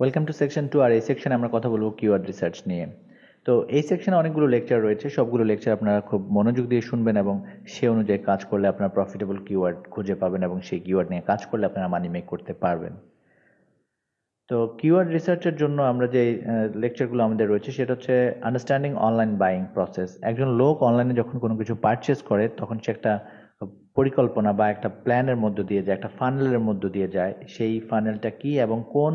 welcome to section two আর এই সেকশনে আমরা কথা বলবো কিওয়ার্ড রিসার্চ নিয়ে তো এই সেকশনে অনেকগুলো লেকচার রয়েছে সবগুলো লেকচার আপনারা খুব মনোযোগ দিয়ে শুনবেন এবং সে অনুযায়ী কাজ করলে আপনার প্রফিটেবল কিওয়ার্ড খুঁজে পাবেন এবং সেই কিওয়ার্ড নিয়ে কাজ করলে আপনারা মানি মেক করতে পারবেন তো কিওয়ার্ড রিসার্চের জন্য আমরা যে লেকচারগুলো আমাদের রয়েছে সেটা হচ্ছে আন্ডারস্ট্যান্ডিং অনলাইন বাইং প্রসেস একজন লোক অনলাইনে যখন কোনো কিছু পারচেস করে তখন সে একটা পরিকল্পনা বা একটা প্ল্যানের মধ্য দিয়ে যায় একটা ফানেলের মধ্য দিয়ে যায় সেই ফানেলটা কী এবং কোন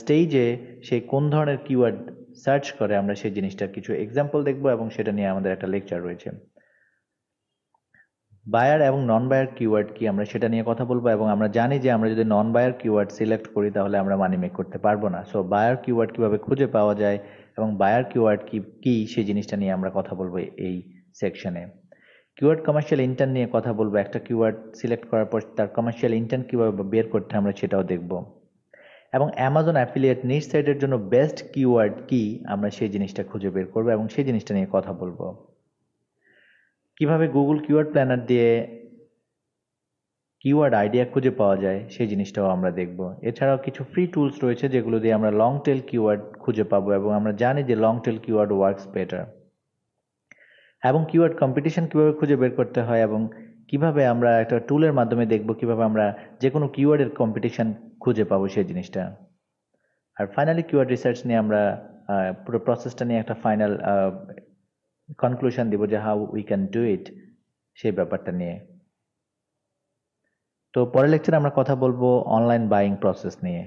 স্টেজে সে কোন ধরনের কিওয়ার্ড সার্চ করে আমরা সেই জিনিসটার কিছু এক্সাম্পল দেখব এবং সেটা নিয়ে আমাদের একটা লেকচার রয়েছে বায়ার এবং নন বায়ার কিওয়ার্ড কি আমরা সেটা নিয়ে কথা বলবো এবং আমরা জানি যে আমরা যদি নন বায়ার কিওয়ার্ড সিলেক্ট করি তাহলে আমরা মানি মেক করতে পারবো না সো বায়ার কিওয়ার্ড কিভাবে খুঁজে পাওয়া যায় এবং বায়ার কিওয়ার্ড কি কী সেই জিনিসটা নিয়ে আমরা কথা বলবো এই সেকশনে কিওয়ার্ড কমার্শিয়াল ইন্টার্ন নিয়ে কথা বলবো একটা কিওয়ার্ড সিলেক্ট করার পর তার কমার্শিয়াল ইন্টার্ন কীভাবে বের করতে আমরা সেটাও দেখবো এবং অ্যামাজন অ্যাফিলিয়েট নিজ সাইটের জন্য বেস্ট কিওয়ার্ড কি আমরা সেই জিনিসটা খুঁজে বের করবো এবং সেই জিনিসটা নিয়ে কথা বলবো কিভাবে গুগল কিওয়ার্ড প্ল্যানার দিয়ে কিওয়ার্ড আইডিয়া খুঁজে পাওয়া যায় সেই জিনিসটাও আমরা দেখব এছাড়াও কিছু ফ্রি টুলস রয়েছে যেগুলো দিয়ে আমরা লং টেল কিওয়ার্ড খুঁজে পাবো এবং আমরা জানি যে long tail keyword works better এবং কিওয়ার্ড কম্পিটিশন কীভাবে খুঁজে বের করতে হয় এবং কিভাবে আমরা একটা টুলের মাধ্যমে দেখব কিভাবে আমরা যে কোনো কিওয়ার্ডের কম্পিটিশান খুঁজে পাবো সেই জিনিসটা আর ফাইনালি কিওয়ার্ড রিসার্চ নিয়ে আমরা পুরো প্রসেসটা নিয়ে একটা ফাইনাল কনক্লুশন দিব যে how we can do it সেই ব্যাপারটা নিয়ে তো পরের লেকচারে আমরা কথা বলবো অনলাইন বাইং প্রসেস নিয়ে